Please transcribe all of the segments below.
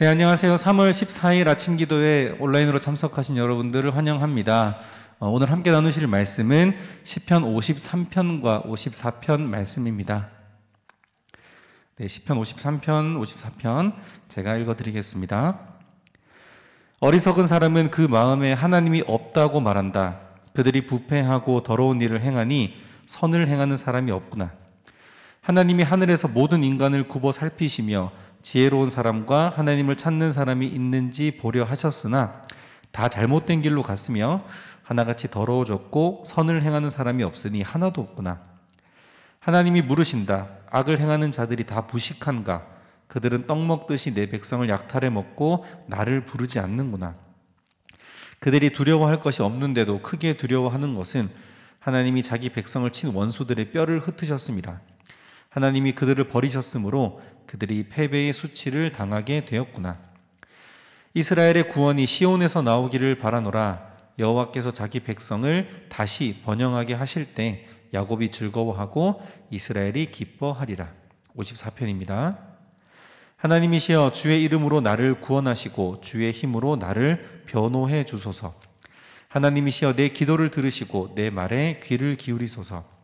네, 안녕하세요. 3월 14일 아침 기도에 온라인으로 참석하신 여러분들을 환영합니다. 어, 오늘 함께 나누실 말씀은 10편 53편과 54편 말씀입니다. 네, 10편 53편, 54편 제가 읽어드리겠습니다. 어리석은 사람은 그 마음에 하나님이 없다고 말한다. 그들이 부패하고 더러운 일을 행하니 선을 행하는 사람이 없구나. 하나님이 하늘에서 모든 인간을 굽어 살피시며 지혜로운 사람과 하나님을 찾는 사람이 있는지 보려 하셨으나 다 잘못된 길로 갔으며 하나같이 더러워졌고 선을 행하는 사람이 없으니 하나도 없구나. 하나님이 물으신다. 악을 행하는 자들이 다 부식한가? 그들은 떡 먹듯이 내 백성을 약탈해 먹고 나를 부르지 않는구나. 그들이 두려워할 것이 없는데도 크게 두려워하는 것은 하나님이 자기 백성을 친 원수들의 뼈를 흩으셨습니다. 하나님이 그들을 버리셨으므로 그들이 패배의 수치를 당하게 되었구나. 이스라엘의 구원이 시온에서 나오기를 바라노라. 여호와께서 자기 백성을 다시 번영하게 하실 때 야곱이 즐거워하고 이스라엘이 기뻐하리라. 54편입니다. 하나님이시여 주의 이름으로 나를 구원하시고 주의 힘으로 나를 변호해 주소서. 하나님이시여 내 기도를 들으시고 내 말에 귀를 기울이소서.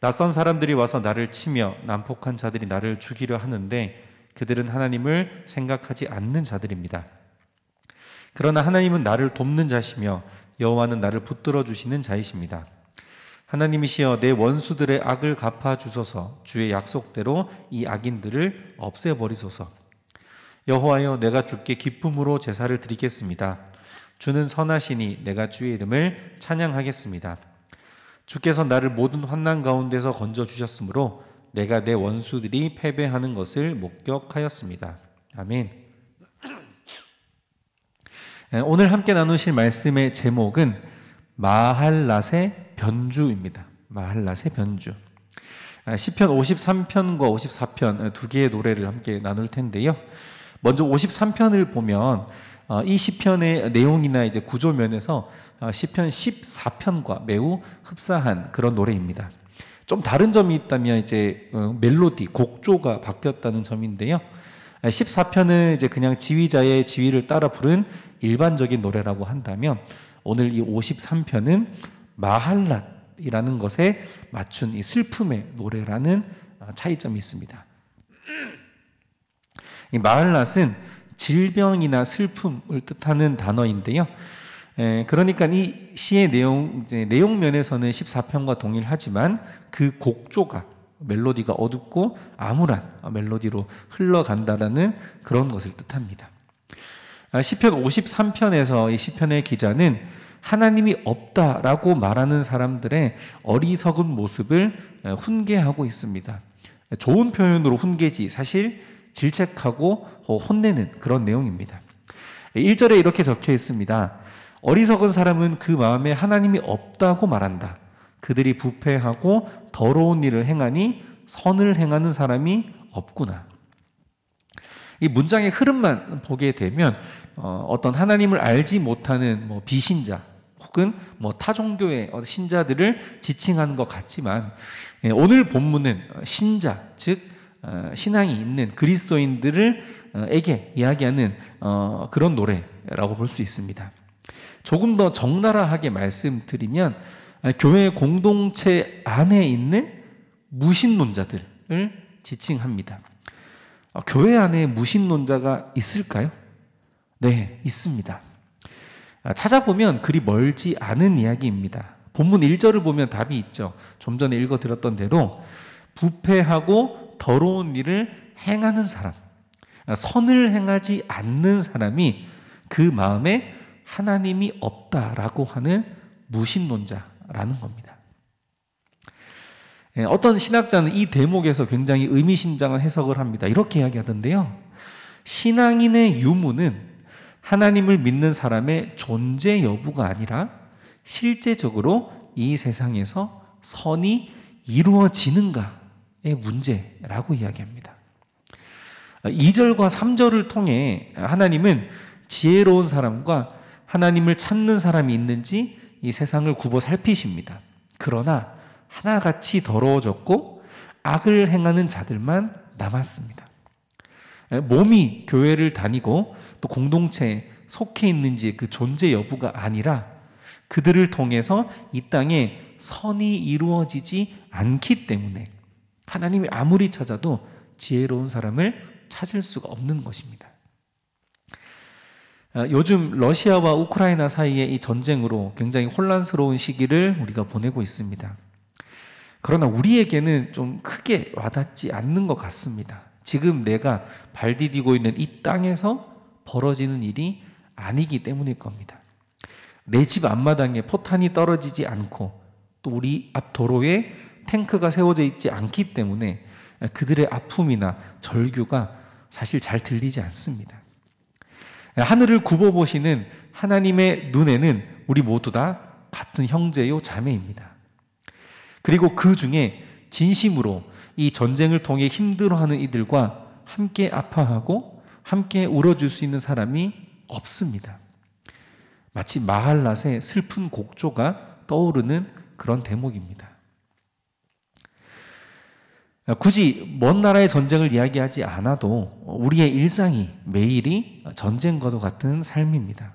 낯선 사람들이 와서 나를 치며 난폭한 자들이 나를 죽이려 하는데 그들은 하나님을 생각하지 않는 자들입니다. 그러나 하나님은 나를 돕는 자시며 여호와는 나를 붙들어 주시는 자이십니다. 하나님이시여 내 원수들의 악을 갚아 주소서 주의 약속대로 이 악인들을 없애 버리소서. 여호와여 내가 주께 기쁨으로 제사를 드리겠습니다. 주는 선하시니 내가 주의 이름을 찬양하겠습니다. 주께서 나를 모든 환난 가운데서 건져 주셨으므로 내가 내 원수들이 패배하는 것을 목격하였습니다. 아멘. 오늘 함께 나누실 말씀의 제목은 마할랏의 변주입니다. 마할랏의 변주. 아, 시편 53편과 54편 두 개의 노래를 함께 나눌 텐데요. 먼저 53편을 보면 어, 이 시편의 내용이나 이제 구조 면에서 어, 시편 14편과 매우 흡사한 그런 노래입니다. 좀 다른 점이 있다면 이제 어, 멜로디, 곡조가 바뀌었다는 점인데요. 14편은 아, 이제 그냥 지휘자의 지휘를 따라 부른 일반적인 노래라고 한다면 오늘 이 53편은 마할랏이라는 것에 맞춘 이 슬픔의 노래라는 차이점이 있습니다. 이마을낫은 질병이나 슬픔을 뜻하는 단어인데요. 에, 그러니까 이 시의 내용, 내용 면에서는 14편과 동일하지만 그 곡조가 멜로디가 어둡고 암울한 멜로디로 흘러간다라는 그런 것을 뜻합니다. 아, 시편 53편에서 이 시편의 기자는 하나님이 없다라고 말하는 사람들의 어리석은 모습을 훈계하고 있습니다. 좋은 표현으로 훈계지 사실 질책하고 어, 혼내는 그런 내용입니다. 1절에 이렇게 적혀 있습니다. 어리석은 사람은 그 마음에 하나님이 없다고 말한다. 그들이 부패하고 더러운 일을 행하니 선을 행하는 사람이 없구나. 이 문장의 흐름만 보게 되면 어, 떤 하나님을 알지 못하는 뭐 비신자 혹은 뭐 타종교의 신자들을 지칭하는 것 같지만 예, 오늘 본문은 신자 즉 어, 신앙이 있는 그리스도인들을에게 어, 이야기하는 어, 그런 노래라고 볼 수 있습니다. 조금 더 적나라하게 말씀드리면 아, 교회 공동체 안에 있는 무신론자들을 지칭합니다. 교회 안에 무신론자가 있을까요? 네, 있습니다. 아, 찾아보면 그리 멀지 않은 이야기입니다. 본문 1절을 보면 답이 있죠. 좀 전에 읽어드렸던 대로 부패하고 더러운 일을 행하는 사람, 선을 행하지 않는 사람이 그 마음에 하나님이 없다라고 하는 무신론자라는 겁니다. 예, 어떤 신학자는 이 대목에서 굉장히 의미심장한 해석을 합니다. 이렇게 이야기하던데요. 신앙인의 유무는 하나님을 믿는 사람의 존재 여부가 아니라 실제적으로 이 세상에서 선이 이루어지는가 의 문제라고 이야기합니다. 2절과 3절을 통해 하나님은 지혜로운 사람과 하나님을 찾는 사람이 있는지 이 세상을 굽어 살피십니다. 그러나 하나같이 더러워졌고 악을 행하는 자들만 남았습니다. 몸이 교회를 다니고 또 공동체에 속해 있는지 그 존재 여부가 아니라 그들을 통해서 이 땅에 선이 이루어지지 않기 때문에 하나님이 아무리 찾아도 지혜로운 사람을 찾을 수가 없는 것입니다. 아, 요즘 러시아와 우크라이나 사이의 이 전쟁으로 굉장히 혼란스러운 시기를 우리가 보내고 있습니다. 그러나 우리에게는 좀 크게 와닿지 않는 것 같습니다. 지금 내가 발 디디고 있는 이 땅에서 벌어지는 일이 아니기 때문일 겁니다. 내 집 앞마당에 포탄이 떨어지지 않고 또 우리 앞 도로에 탱크가 세워져 있지 않기 때문에 그들의 아픔이나 절규가 사실 잘 들리지 않습니다. 하늘을 굽어보시는 하나님의 눈에는 우리 모두 다 같은 형제요 자매입니다. 그리고 그 중에 진심으로 이 전쟁을 통해 힘들어하는 이들과 함께 아파하고 함께 울어줄 수 있는 사람이 없습니다. 마치 마할랏의 슬픈 곡조가 떠오르는 그런 대목입니다. 아, 굳이 먼 나라의 전쟁을 이야기하지 않아도 우리의 일상이 매일이 전쟁과도 같은 삶입니다.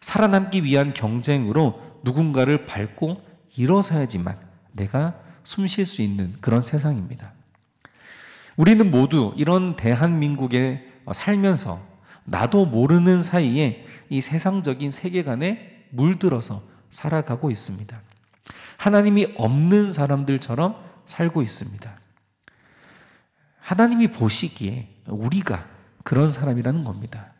살아남기 위한 경쟁으로 누군가를 밟고 일어서야지만 내가 숨 쉴 수 있는 그런 세상입니다. 우리는 모두 이런 대한민국에 살면서 나도 모르는 사이에 이 세상적인 세계관에 물들어서 살아가고 있습니다. 하나님이 없는 사람들처럼 살고 있습니다. 하나님이 보시기에 우리가 그런 사람이라는 겁니다.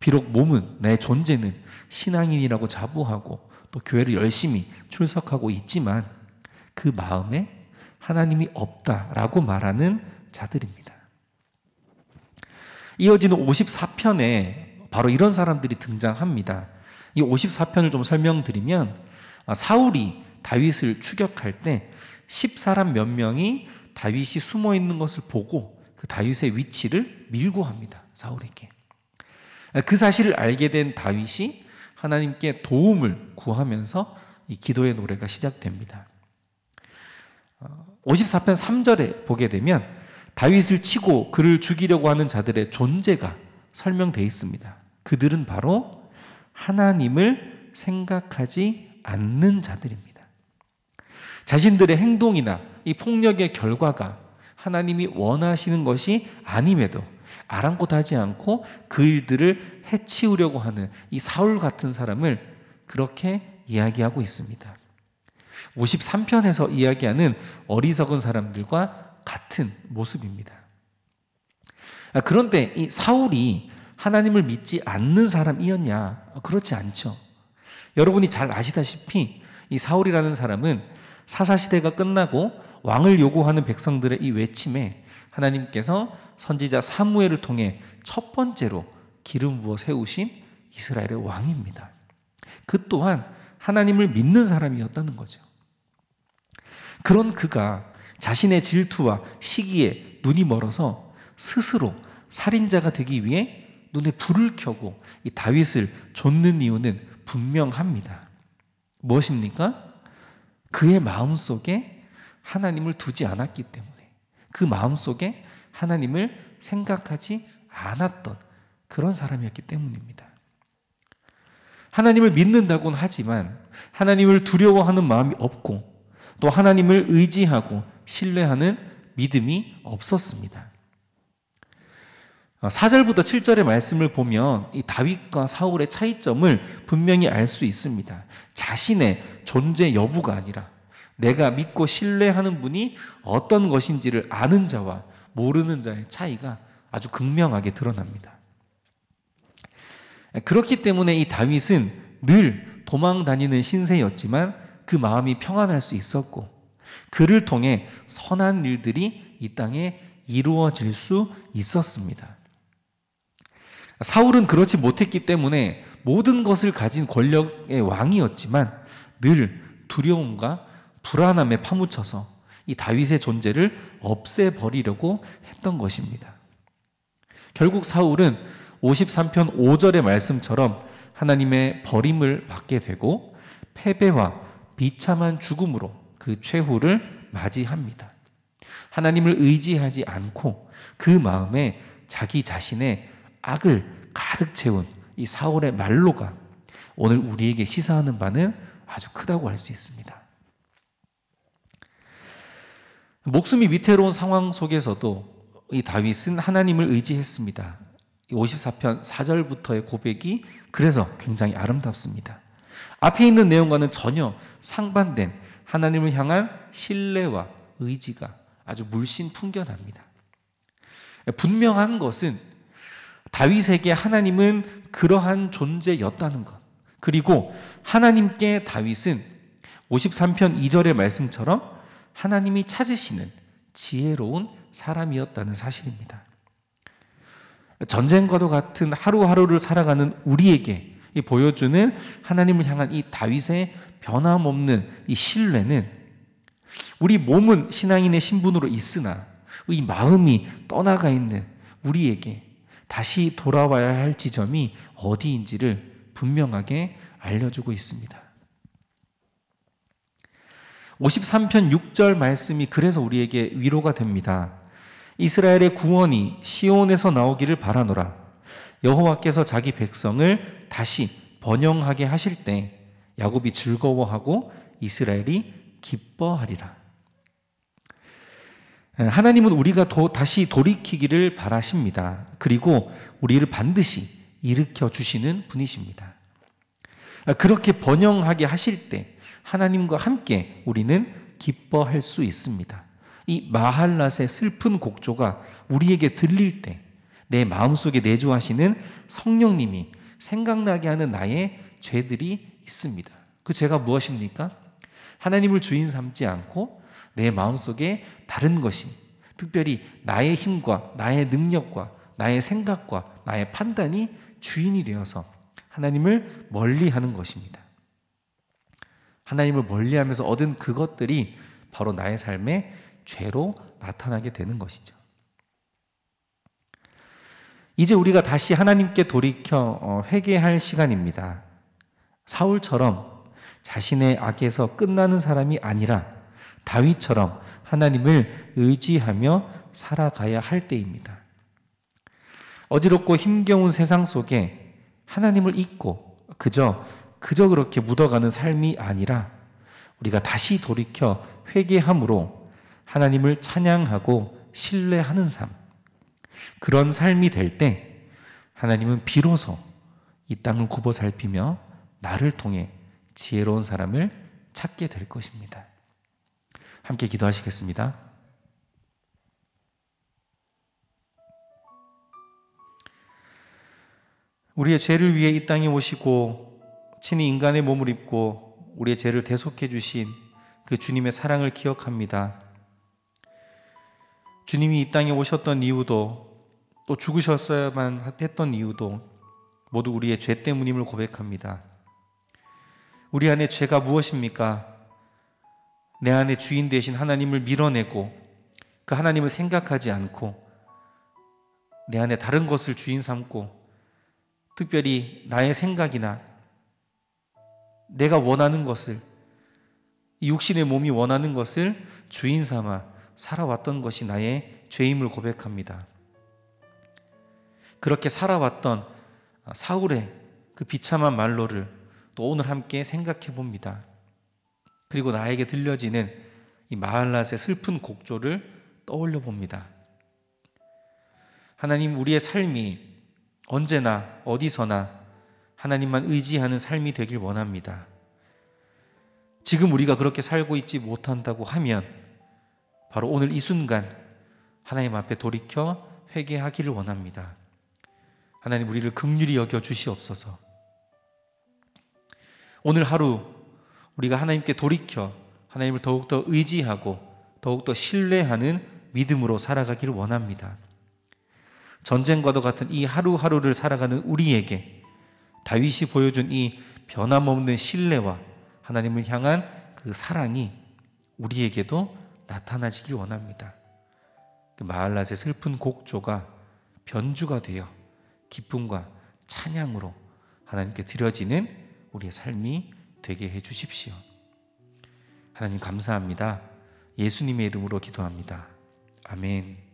비록 몸은 내 존재는 신앙인이라고 자부하고 또 교회를 열심히 출석하고 있지만 그 마음에 하나님이 없다라고 말하는 자들입니다. 이어지는 54편에 바로 이런 사람들이 등장합니다. 이 54편을 좀 설명드리면 아, 사울이 다윗을 추격할 때 10사람 몇 명이 다윗이 숨어 있는 것을 보고 그 다윗의 위치를 밀고 합니다. 사울에게. 그 사실을 알게 된 다윗이 하나님께 도움을 구하면서 이 기도의 노래가 시작됩니다. 54편 어, 3절에 보게 되면 다윗을 치고 그를 죽이려고 하는 자들의 존재가 설명되 있습니다. 그들은 바로 하나님을 생각하지 않는 자들입니다. 자신들의 행동이나 이 폭력의 결과가 하나님이 원하시는 것이 아님에도 아랑곳하지 않고 그 일들을 해치우려고 하는 이 사울 같은 사람을 그렇게 이야기하고 있습니다. 53편에서 이야기하는 어리석은 사람들과 같은 모습입니다. 아, 그런데 이 사울이 하나님을 믿지 않는 사람이었냐? 그렇지 않죠. 여러분이 잘 아시다시피 이 사울이라는 사람은 사사시대가 끝나고 왕을 요구하는 백성들의 이 외침에 하나님께서 선지자 사무엘을 통해 첫 번째로 기름 부어 세우신 이스라엘의 왕입니다. 그 또한 하나님을 믿는 사람이었다는 거죠. 그런 그가 자신의 질투와 시기에 눈이 멀어서 스스로 살인자가 되기 위해 눈에 불을 켜고 이 다윗을 쫓는 이유는 분명합니다. 무엇입니까? 그의 마음 속에 하나님을 두지 않았기 때문에 그 마음 속에 하나님을 생각하지 않았던 그런 사람이었기 때문입니다. 하나님을 믿는다고는 하지만 하나님을 두려워하는 마음이 없고 또 하나님을 의지하고 신뢰하는 믿음이 없었습니다. 4절부터7절의 어, 말씀을 보면 이 다윗과 사울의 차이점을 분명히 알 수 있습니다. 자신의 존재 여부가 아니라 내가 믿고 신뢰하는 분이 어떤 것인지를 아는 자와 모르는 자의 차이가 아주 극명하게 드러납니다. 그렇기 때문에 이 다윗은 늘 도망 다니는 신세였지만 그 마음이 평안할 수 있었고 그를 통해 선한 일들이 이 땅에 이루어질 수 있었습니다. 사울은 그렇지 못했기 때문에 모든 것을 가진 권력의 왕이었지만 늘 두려움과 불안함에 파묻혀서 이 다윗의 존재를 없애버리려고 했던 것입니다. 결국 사울은 53편 5절의 말씀처럼 하나님의 버림을 받게 되고 패배와 비참한 죽음으로 그 최후를 맞이합니다. 하나님을 의지하지 않고 그 마음에 자기 자신의 악을 가득 채운 이 사울의 말로가 오늘 우리에게 시사하는 바는 아주 크다고 할 수 있습니다. 목숨이 위태로운 상황 속에서도 이 다윗은 하나님을 의지했습니다. 54편 4절부터의 고백이 그래서 굉장히 아름답습니다. 앞에 있는 내용과는 전혀 상반된 하나님을 향한 신뢰와 의지가 아주 물씬 풍겨납니다. 분명한 것은 다윗에게 하나님은 그러한 존재였다는 것. 그리고 하나님께 다윗은 53편 2절의 말씀처럼 하나님이 찾으시는 지혜로운 사람이었다는 사실입니다. 전쟁과도 같은 하루하루를 살아가는 우리에게 보여주는 하나님을 향한 이 다윗의 변함없는 이 신뢰는 우리 몸은 신앙인의 신분으로 있으나 이 마음이 떠나가 있는 우리에게 다시 돌아와야 할 지점이 어디인지를 분명하게 알려주고 있습니다. 53편 6절 말씀이 그래서 우리에게 위로가 됩니다. 이스라엘의 구원이 시온에서 나오기를 바라노라. 여호와께서 자기 백성을 다시 번영하게 하실 때 야곱이 즐거워하고 이스라엘이 기뻐하리라. 예, 하나님은 우리가 도, 다시 돌이키기를 바라십니다. 그리고 우리를 반드시 일으켜 주시는 분이십니다. 아, 그렇게 번영하게 하실 때 하나님과 함께 우리는 기뻐할 수 있습니다. 이 마할랏의 슬픈 곡조가 우리에게 들릴 때 내 마음속에 내조하시는 성령님이 생각나게 하는 나의 죄들이 있습니다. 그 죄가 무엇입니까? 하나님을 주인 삼지 않고 내 마음속에 다른 것이 특별히 나의 힘과 나의 능력과 나의 생각과 나의 판단이 주인이 되어서 하나님을 멀리 하는 것입니다. 하나님을 멀리 하면서 얻은 그것들이 바로 나의 삶에 죄로 나타나게 되는 것이죠. 이제 우리가 다시 하나님께 돌이켜 어, 회개할 시간입니다. 사울처럼 자신의 악에서 끝나는 사람이 아니라 다윗처럼 하나님을 의지하며 살아가야 할 때입니다. 어지럽고 힘겨운 세상 속에 하나님을 잊고 그저 그저 그렇게 묻어가는 삶이 아니라 우리가 다시 돌이켜 회개함으로 하나님을 찬양하고 신뢰하는 삶 그런 삶이 될 때 하나님은 비로소 이 땅을 굽어 살피며 나를 통해 지혜로운 사람을 찾게 될 것입니다. 함께 기도하시겠습니다. 우리의 죄를 위해 이 땅에 오시고 친히 인간의 몸을 입고 우리의 죄를 대속해 주신 그 주님의 사랑을 기억합니다. 주님이 이 땅에 오셨던 이유도 또 죽으셨어야만 했던 이유도 모두 우리의 죄 때문임을 고백합니다. 우리 안에 죄가 무엇입니까? 내 안에 주인 되신 하나님을 밀어내고 그 하나님을 생각하지 않고 내 안에 다른 것을 주인 삼고 특별히 나의 생각이나 내가 원하는 것을 육신의 몸이 원하는 것을 주인 삼아 살아왔던 것이 나의 죄임을 고백합니다. 그렇게 살아왔던 사울의 그 비참한 말로를 또 오늘 함께 생각해 봅니다. 그리고 나에게 들려지는 이 마할랏의 슬픈 곡조를 떠올려 봅니다. 하나님 우리의 삶이 언제나 어디서나 하나님만 의지하는 삶이 되길 원합니다. 지금 우리가 그렇게 살고 있지 못한다고 하면 바로 오늘 이 순간 하나님 앞에 돌이켜 회개하기를 원합니다. 하나님 우리를 긍휼히 여겨 주시옵소서. 오늘 하루 우리가 하나님께 돌이켜 하나님을 더욱더 의지하고 더욱더 신뢰하는 믿음으로 살아가기를 원합니다. 전쟁과도 같은 이 하루하루를 살아가는 우리에게 다윗이 보여준 이 변함없는 신뢰와 하나님을 향한 그 사랑이 우리에게도 나타나지길 원합니다. 그 마할랏의 슬픈 곡조가 변주가 되어 기쁨과 찬양으로 하나님께 드려지는 우리의 삶이 되게 해 주십시오. 하나님 감사합니다. 예수님의 이름으로 기도합니다. 아멘.